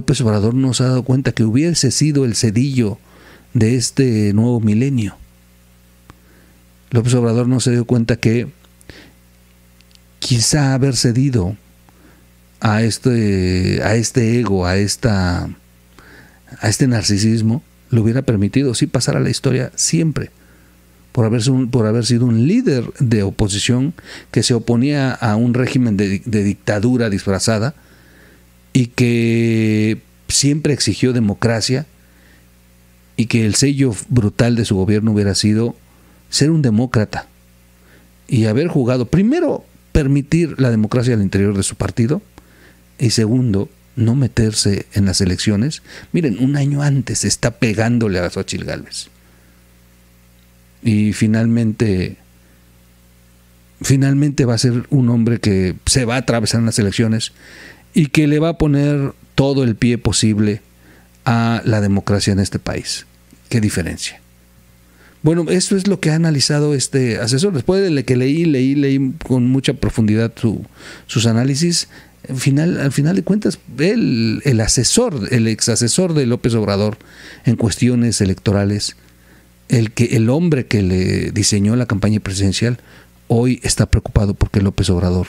López Obrador no se ha dado cuenta que hubiese sido el cedillo de este nuevo milenio. López Obrador no se dio cuenta que quizá haber cedido a este, a este ego, a, esta, a este narcisismo, lo hubiera permitido si pasar a la historia siempre, por haber, por haber sido un líder de oposición que se oponía a un régimen de dictadura disfrazada, y que siempre exigió democracia y que el sello brutal de su gobierno hubiera sido ser un demócrata y haber jugado, primero, permitir la democracia al interior de su partido y segundo, no meterse en las elecciones. Miren, un año antes está pegándole a Xochitl Gálvez. Y finalmente, finalmente va a ser un hombre que se va a atravesar en las elecciones y que le va a poner todo el pie posible a la democracia en este país. ¿Qué diferencia? Bueno, eso es lo que ha analizado este asesor. Después de que leí, leí, leí con mucha profundidad su, sus análisis, al final, de cuentas, él, el asesor, el ex asesor de López Obrador en cuestiones electorales, el, que, el hombre que le diseñó la campaña presidencial, hoy está preocupado porque López Obrador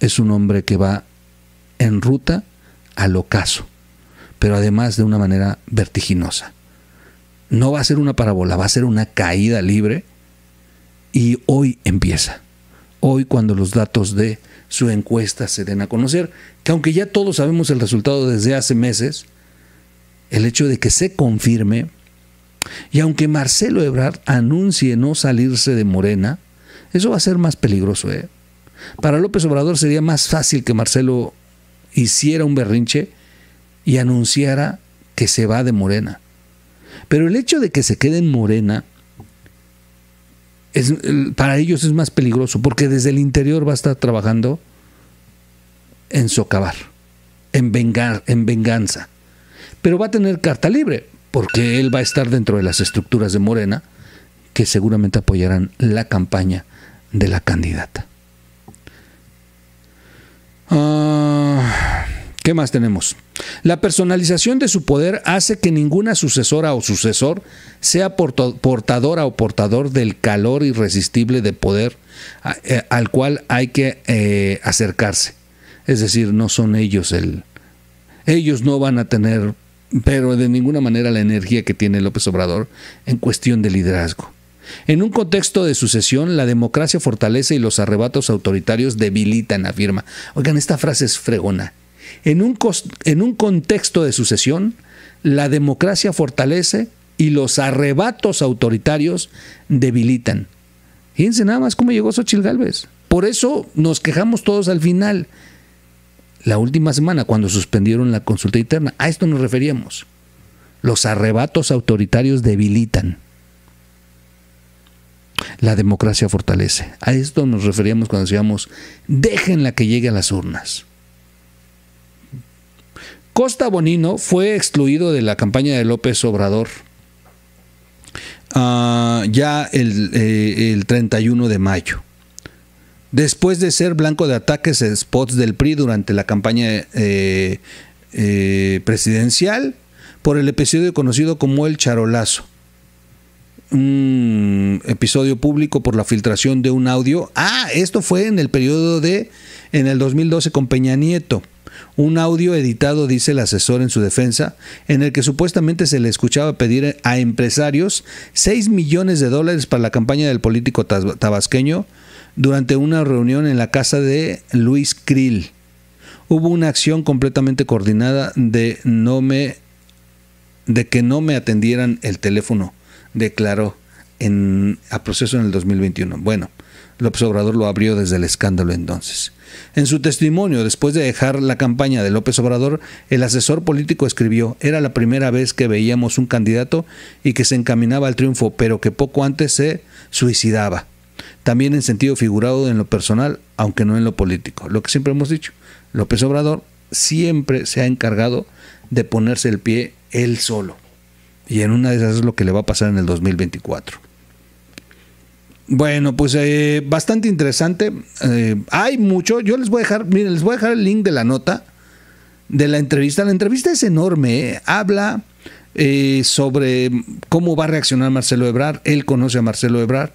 es un hombre que va en ruta al ocaso, pero además de una manera vertiginosa. No va a ser una parábola, va a ser una caída libre y hoy empieza. Hoy cuando los datos de su encuesta se den a conocer, que aunque ya todos sabemos el resultado desde hace meses, el hecho de que se confirme y aunque Marcelo Ebrard anuncie no salirse de Morena, eso va a ser más peligroso. ¿eh? Para López Obrador sería más fácil que Marcelo hiciera un berrinche y anunciara que se va de Morena. Pero el hecho de que se quede en Morena para ellos es más peligroso porque desde el interior va a estar trabajando en socavar, en vengar, en venganza. Pero va a tener carta libre porque él va a estar dentro de las estructuras de Morena que seguramente apoyarán la campaña de la candidata. Ah, ¿Qué más tenemos? La personalización de su poder hace que ninguna sucesora o sucesor sea portadora o portador del calor irresistible de poder eh, al cual hay que eh, acercarse. Es decir, no son ellos el... Ellos no van a tener, pero de ninguna manera, la energía que tiene López Obrador en cuestión de liderazgo. En un contexto de sucesión, la democracia fortalece y los arrebatos autoritarios debilitan, afirma. Oigan, esta frase es fregona. En un, contexto de sucesión, la democracia fortalece y los arrebatos autoritarios debilitan. Fíjense nada más cómo llegó Xochil Gálvez. Por eso nos quejamos todos al final, la última semana, cuando suspendieron la consulta interna. A esto nos referíamos. Los arrebatos autoritarios debilitan la democracia fortalece. A esto nos referíamos cuando decíamos, déjenla que llegue a las urnas. Costa Bonino fue excluido de la campaña de López Obrador ah, ya el, 31 eh, de mayo después de ser blanco de ataques En spots del PRI durante la campaña eh, eh, presidencial por el episodio conocido como el charolazo episodio público por la filtración de un audio. Ah, esto fue en el periodo de, en el 2012 con Peña Nieto. Un audio editado, dice el asesor en su defensa, en el que supuestamente se le escuchaba pedir a empresarios 6 millones de dólares para la campaña del político tabasqueño durante una reunión en la casa de Luis Krill. Hubo una acción completamente coordinada de no me de que no me atendieran el teléfono, declaró a proceso en el 2021. Bueno, López Obrador lo abrió desde el escándalo entonces. En su testimonio, después de dejar la campaña de López Obrador, el asesor político escribió, era la primera vez que veíamos un candidato y que se encaminaba al triunfo, pero que poco antes se suicidaba. También en sentido figurado en lo personal, aunque no en lo político. Lo que siempre hemos dicho, López Obrador siempre se ha encargado de ponerse el pie él solo. Y en una de esas es lo que le va a pasar en el 2024. Bueno, pues eh, bastante interesante. Eh, hay mucho. Yo les voy a dejar, miren, les voy a dejar el link de la nota de la entrevista. La entrevista es enorme. ¿eh? Habla sobre cómo va a reaccionar Marcelo Ebrard. Él conoce a Marcelo Ebrard.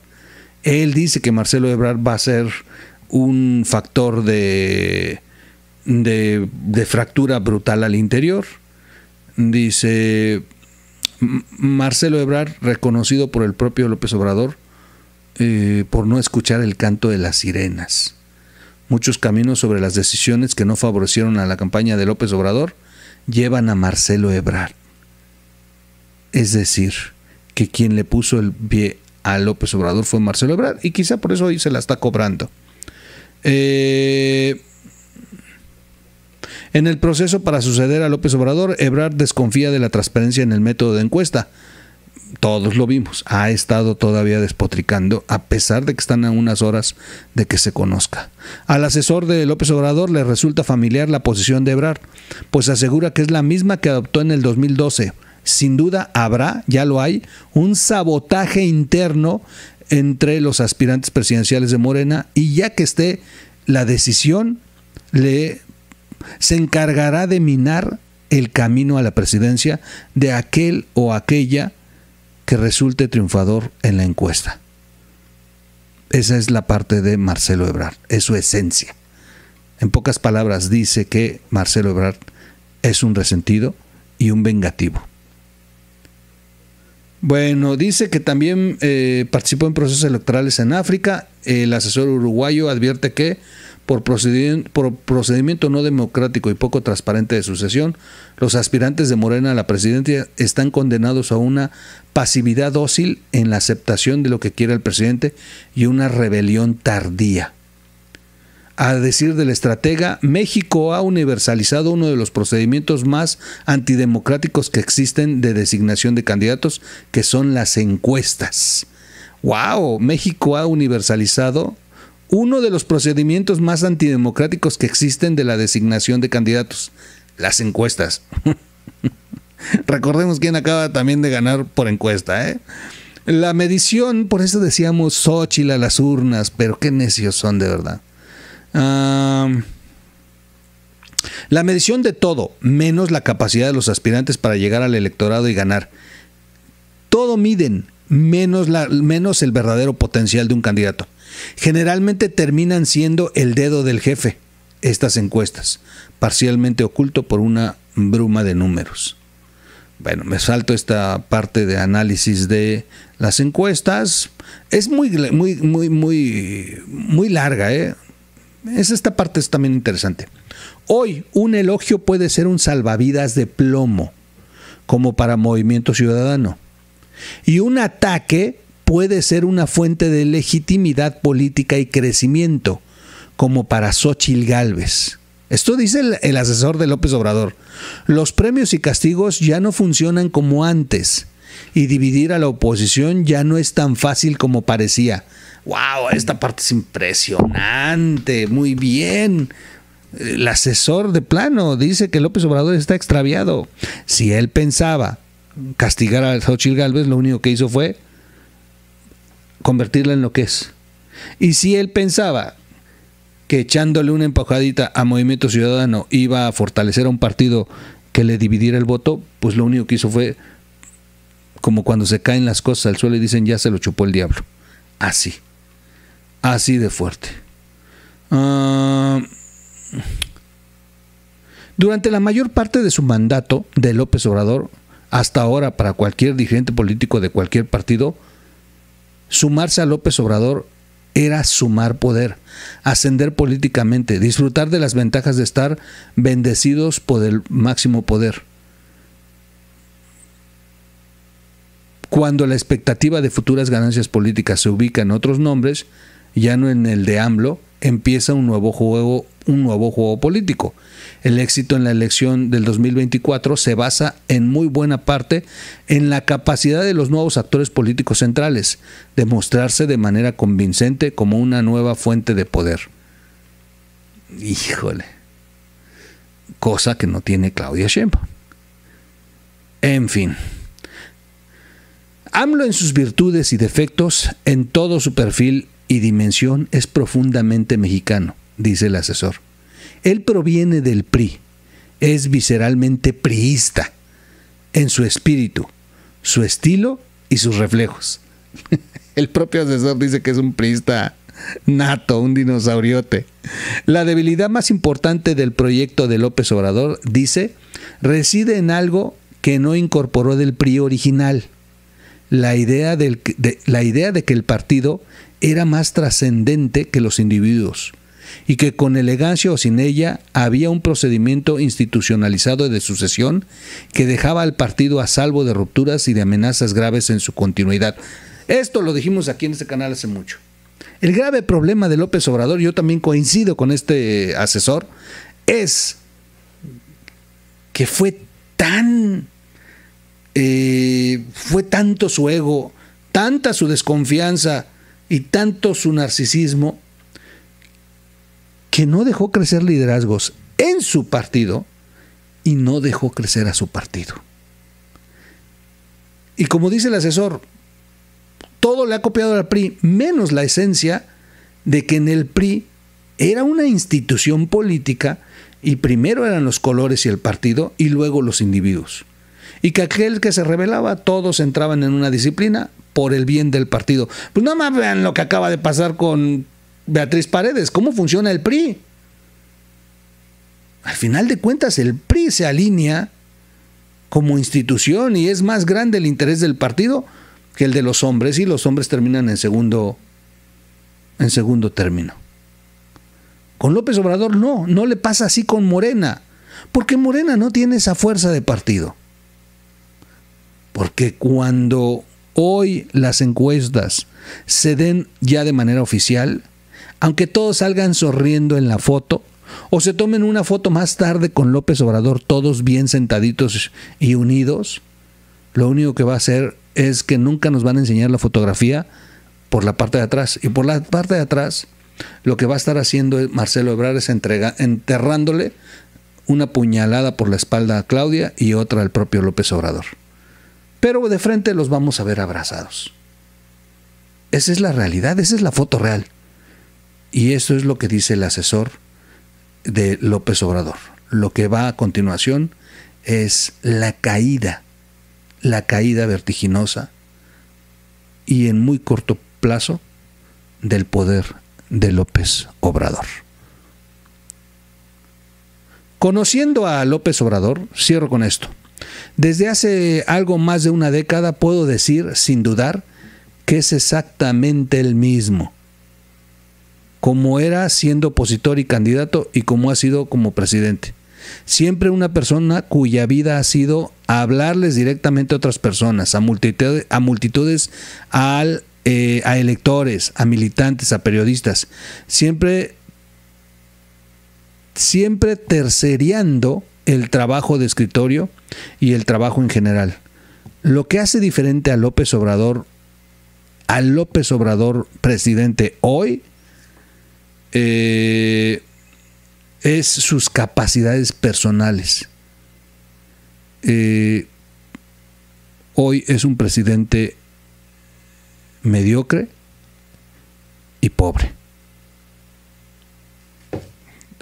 Él dice que Marcelo Ebrard va a ser un factor de, de, de fractura brutal al interior. Dice Marcelo Ebrard, reconocido por el propio López Obrador eh, por no escuchar el canto de las sirenas. Muchos caminos sobre las decisiones que no favorecieron a la campaña de López Obrador llevan a Marcelo Ebrard. Es decir, que quien le puso el pie a López Obrador fue Marcelo Ebrard y quizá por eso hoy se la está cobrando. Eh, en el proceso para suceder a López Obrador, Ebrard desconfía de la transparencia en el método de encuesta todos lo vimos, ha estado todavía despotricando a pesar de que están a unas horas de que se conozca. Al asesor de López Obrador le resulta familiar la posición de Ebrard, pues asegura que es la misma que adoptó en el 2012. Sin duda habrá, ya lo hay, un sabotaje interno entre los aspirantes presidenciales de Morena y ya que esté la decisión, le, se encargará de minar el camino a la presidencia de aquel o aquella que resulte triunfador en la encuesta. Esa es la parte de Marcelo Ebrard, es su esencia. En pocas palabras dice que Marcelo Ebrard es un resentido y un vengativo. Bueno, dice que también eh, participó en procesos electorales en África. El asesor uruguayo advierte que por, procedimiento no democrático y poco transparente de sucesión, los aspirantes de Morena a la presidencia están condenados a una pasividad dócil en la aceptación de lo que quiere el presidente y una rebelión tardía. A decir del estratega, México ha universalizado uno de los procedimientos más antidemocráticos que existen de designación de candidatos, que son las encuestas. ¡Wow! México ha universalizado uno de los procedimientos más antidemocráticos que existen de la designación de candidatos, las encuestas. Recordemos quién acaba también de ganar por encuesta. ¿eh? La medición, por eso decíamos Xochitl las urnas, pero qué necios son de verdad. la medición de todo, menos la capacidad de los aspirantes para llegar al electorado y ganar. Todo miden, menos, la, menos el verdadero potencial de un candidato. Generalmente terminan siendo el dedo del jefe estas encuestas, parcialmente oculto por una bruma de números. Bueno, me salto esta parte de análisis de las encuestas. Es muy, muy, muy, muy, muy larga, ¿eh? Es esta parte es también interesante. Hoy un elogio puede ser un salvavidas de plomo, como para Movimiento Ciudadano. Y un ataque puede ser una fuente de legitimidad política y crecimiento, como para Xochitl Gálvez. Esto dice el, asesor de López Obrador. Los premios y castigos ya no funcionan como antes y dividir a la oposición ya no es tan fácil como parecía. ¡Wow! Esta parte es impresionante. Muy bien. El asesor de plano dice que López Obrador está extraviado. Si él pensaba castigar a Xochitl Gálvez, lo único que hizo fue convertirla en lo que es. Y si él pensaba que echándole una empujadita a Movimiento Ciudadano iba a fortalecer a un partido que le dividiera el voto, pues lo único que hizo fue como cuando se caen las cosas al suelo y dicen ya se lo chupó el diablo. Así. Así de fuerte. Ah, durante la mayor parte de su mandato de López Obrador, hasta ahora para cualquier dirigente político de cualquier partido, Sumarse a López Obrador era sumar poder, ascender políticamente, disfrutar de las ventajas de estar bendecidos por el máximo poder. Cuando la expectativa de futuras ganancias políticas se ubica en otros nombres, ya no en el de AMLO, empieza un nuevo juego, un nuevo juego político. El éxito en la elección del 2024 se basa en muy buena parte en la capacidad de los nuevos actores políticos centrales de mostrarse de manera convincente como una nueva fuente de poder. Híjole. Cosa que no tiene Claudia Sheinbaum. En fin. AMLO en sus virtudes y defectos, en todo su perfil y dimensión es profundamente mexicano, dice el asesor. Él proviene del PRI, es visceralmente priista en su espíritu, su estilo y sus reflejos. El propio asesor dice que es un priista nato, un dinosauriote. La debilidad más importante del proyecto de López Obrador, dice, reside en algo que no incorporó del PRI original, la idea, de, la idea de que el partido era más trascendente que los individuos y que con elegancia o sin ella había un procedimiento institucionalizado de sucesión que dejaba al partido a salvo de rupturas y de amenazas graves en su continuidad. Esto lo dijimos aquí en este canal hace mucho. El grave problema de López Obrador, yo también coincido con este asesor, es que fue tan eh, fue tanto su ego, tanta su desconfianza y tanto su narcisismo, que no dejó crecer liderazgos en su partido y no dejó crecer a su partido. Y como dice el asesor, todo le ha copiado al PRI, menos la esencia de que en el PRI era una institución política y primero eran los colores y el partido y luego los individuos y que aquel que se rebelaba, todos entraban en una disciplina por el bien del partido. Pues nada más vean lo que acaba de pasar con Beatriz Paredes, cómo funciona el PRI. Al final de cuentas, el PRI se alinea como institución y es más grande el interés del partido que el de los hombres y los hombres terminan en segundo en segundo término. Con López Obrador no, no le pasa así con Morena, porque Morena no tiene esa fuerza de partido. Porque cuando hoy las encuestas se den ya de manera oficial, aunque todos salgan sonriendo en la foto, o se tomen una foto más tarde con López Obrador todos bien sentaditos y unidos, lo único que va a hacer es que nunca nos van a enseñar la fotografía por la parte de atrás. Y por la parte de atrás, lo que va a estar haciendo Marcelo Ebrard es enterrándole una puñalada por la espalda a Claudia y otra al propio López Obrador pero de frente los vamos a ver abrazados. Esa es la realidad, esa es la foto real. Y eso es lo que dice el asesor de López Obrador. Lo que va a continuación es la caída, la caída vertiginosa y en muy corto plazo del poder de López Obrador. Conociendo a López Obrador, cierro con esto. Desde hace algo más de una década puedo decir, sin dudar, que es exactamente el mismo, como era siendo opositor y candidato y como ha sido como presidente. Siempre una persona cuya vida ha sido hablarles directamente a otras personas, a multitudes, a, multitudes, eh, a electores, a militantes, a periodistas. Siempre, siempre tercereando el trabajo de escritorio y el trabajo en general. Lo que hace diferente a López Obrador, al López Obrador presidente hoy, eh, es sus capacidades personales. Eh, hoy es un presidente mediocre y pobre.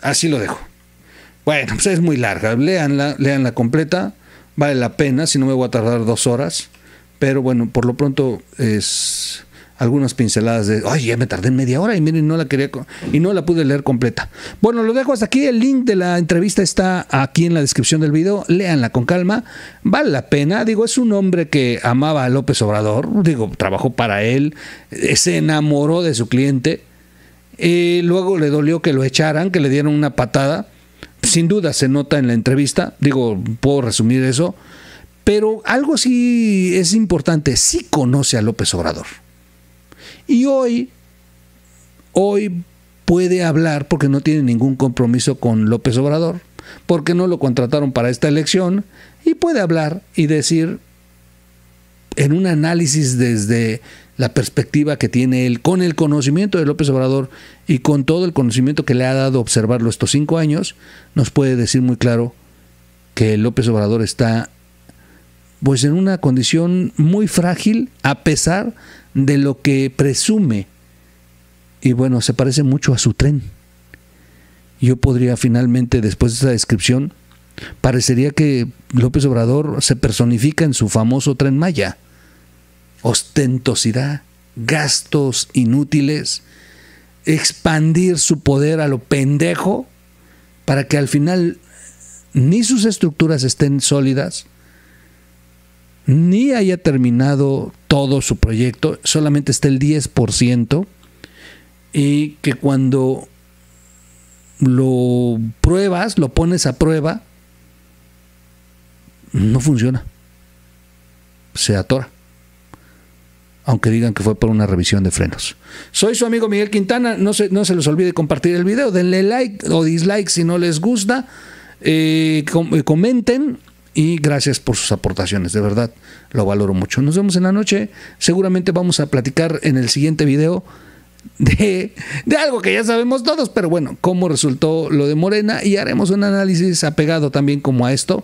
Así lo dejo. Bueno, pues es muy larga. Leanla, leanla completa. Vale la pena, si no me voy a tardar dos horas. Pero bueno, por lo pronto es algunas pinceladas de, ay, ya me tardé media hora y miren, no la quería y no la pude leer completa. Bueno, lo dejo hasta aquí, el link de la entrevista está aquí en la descripción del video, léanla con calma, vale la pena, digo, es un hombre que amaba a López Obrador, digo, trabajó para él, eh, se enamoró de su cliente, y eh, luego le dolió que lo echaran, que le dieron una patada sin duda se nota en la entrevista, digo, puedo resumir eso, pero algo sí es importante, sí conoce a López Obrador. Y hoy, hoy puede hablar porque no tiene ningún compromiso con López Obrador, porque no lo contrataron para esta elección, y puede hablar y decir, en un análisis desde la perspectiva que tiene él, con el conocimiento de López Obrador y con todo el conocimiento que le ha dado observarlo estos cinco años, nos puede decir muy claro que López Obrador está pues en una condición muy frágil a pesar de lo que presume. Y bueno, se parece mucho a su tren. Yo podría finalmente, después de esta descripción, parecería que López Obrador se personifica en su famoso tren Maya ostentosidad, gastos inútiles, expandir su poder a lo pendejo para que al final ni sus estructuras estén sólidas, ni haya terminado todo su proyecto, solamente está el 10%, y que cuando lo pruebas, lo pones a prueba, no funciona, se atora aunque digan que fue por una revisión de frenos. Soy su amigo Miguel Quintana, no se, no se les olvide compartir el video, denle like o dislike si no les gusta, eh, eh, comenten y gracias por sus aportaciones, de verdad lo valoro mucho. Nos vemos en la noche, seguramente vamos a platicar en el siguiente video. De, algo que ya sabemos todos, pero bueno, cómo resultó lo de Morena y haremos un análisis apegado también como a esto,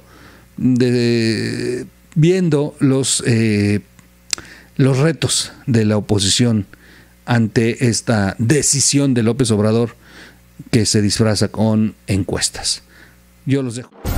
de, viendo los eh, los retos de la oposición ante esta decisión de López Obrador que se disfraza con encuestas. Yo los dejo.